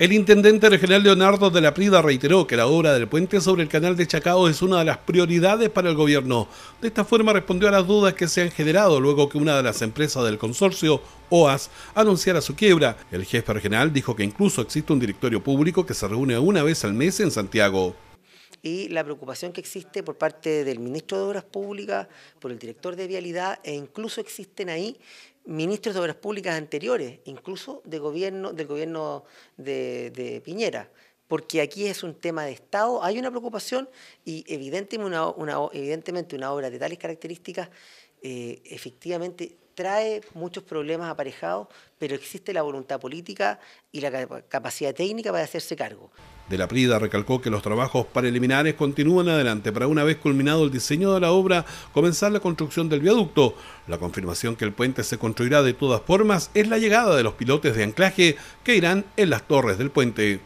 El intendente regional Leonardo de la Prida reiteró que la obra del puente sobre el canal de Chacao es una de las prioridades para el gobierno. De esta forma respondió a las dudas que se han generado luego que una de las empresas del consorcio, OAS, anunciara su quiebra. El jefe regional dijo que incluso existe un directorio público que se reúne una vez al mes en Santiago y la preocupación que existe por parte del ministro de Obras Públicas, por el director de Vialidad e incluso existen ahí ministros de Obras Públicas anteriores, incluso de gobierno, del gobierno de, Piñera porque aquí es un tema de Estado, hay una preocupación y evidentemente una obra de tales características eh, efectivamente trae muchos problemas aparejados, pero existe la voluntad política y la capacidad técnica para hacerse cargo. De la Prida recalcó que los trabajos preliminares continúan adelante para una vez culminado el diseño de la obra, comenzar la construcción del viaducto. La confirmación que el puente se construirá de todas formas es la llegada de los pilotes de anclaje que irán en las torres del puente.